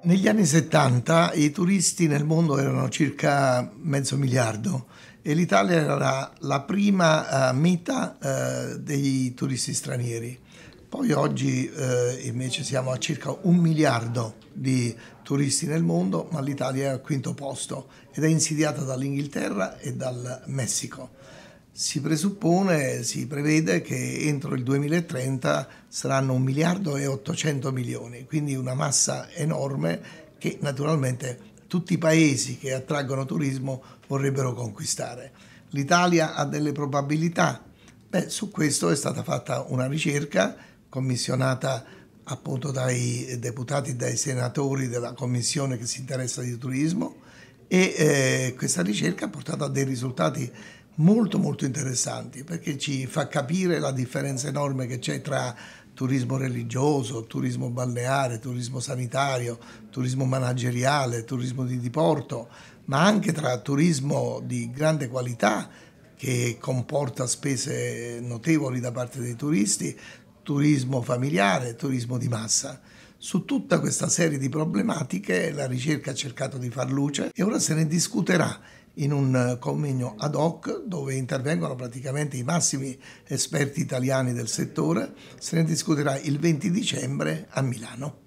Negli anni 70 i turisti nel mondo erano circa mezzo miliardo e l'Italia era la prima uh, meta uh, dei turisti stranieri. Poi oggi uh, invece siamo a circa un miliardo di turisti nel mondo, ma l'Italia è al quinto posto ed è insidiata dall'Inghilterra e dal Messico si presuppone, si prevede che entro il 2030 saranno 1 miliardo e 800 milioni, quindi una massa enorme che naturalmente tutti i paesi che attraggono turismo vorrebbero conquistare. L'Italia ha delle probabilità? Beh, su questo è stata fatta una ricerca commissionata appunto dai deputati e dai senatori della commissione che si interessa di turismo e eh, questa ricerca ha portato a dei risultati molto molto interessanti perché ci fa capire la differenza enorme che c'è tra turismo religioso, turismo balneare, turismo sanitario, turismo manageriale, turismo di diporto, ma anche tra turismo di grande qualità che comporta spese notevoli da parte dei turisti, turismo familiare, turismo di massa. Su tutta questa serie di problematiche la ricerca ha cercato di far luce e ora se ne discuterà in un eh, convegno ad hoc dove intervengono praticamente i massimi esperti italiani del settore. Se ne discuterà il 20 dicembre a Milano.